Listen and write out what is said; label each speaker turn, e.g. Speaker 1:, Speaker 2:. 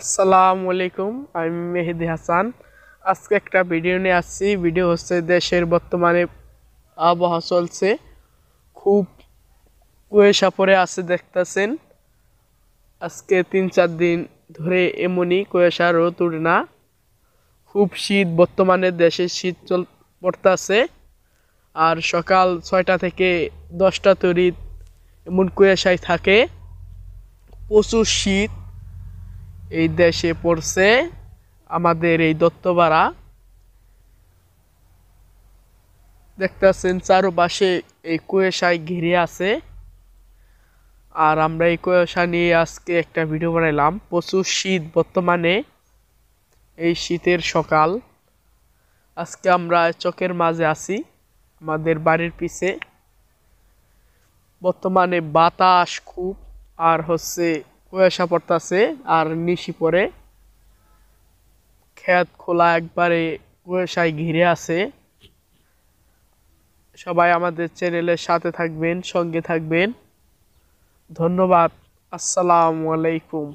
Speaker 1: আসসালামু আলাইকুম আমি মেহেদি হাসান আজকে একটা ভিডিও নিয়ে আসছি ভিডিও হচ্ছে দেশের বর্তমানে আবহাওয়া চলছে খুব কুয়েশা পরে আছে দেখতেছেন আজকে তিন চার দিন ধরে এমনই কুয়েশা রোদ উঠে না খুব শীত বর্তমানে দেশে শীত চল পড়তেছে আর সকাল ছয়টা থেকে দশটা তরিত এমন কুয়েশায় থাকে প্রচুর শীত এই দেশে পড়ছে আমাদের এই দত্তবাড়া দেখতেছেন চারোপাশে এই কুয়েশায় ঘিরে আছে আর আমরা এই কুয়াশা নিয়ে আজকে একটা ভিডিও বানাইলাম প্রচুর শীত বর্তমানে এই শীতের সকাল আজকে আমরা চকের মাঝে আছি আমাদের বাড়ির পিছে বর্তমানে বাতাস খুব আর হচ্ছে পয়সা পড়তেছে আর নিশি পরে খেত খোলা একবারে কুয়াশায় ঘিরে আছে সবাই আমাদের চ্যানেলের সাথে থাকবেন সঙ্গে থাকবেন ধন্যবাদ আসসালামু আলাইকুম